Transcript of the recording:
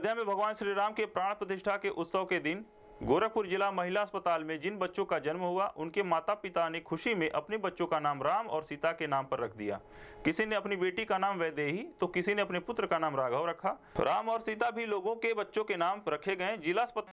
अयोध्या में भगवान श्री राम के प्राण प्रतिष्ठा के उत्सव के दिन गोरखपुर जिला महिला अस्पताल में जिन बच्चों का जन्म हुआ उनके माता पिता ने खुशी में अपने बच्चों का नाम राम और सीता के नाम पर रख दिया किसी ने अपनी बेटी का नाम वैदेही तो किसी ने अपने पुत्र का नाम राघव रखा राम और सीता भी लोगों के बच्चों के नाम रखे गए जिला अस्पताल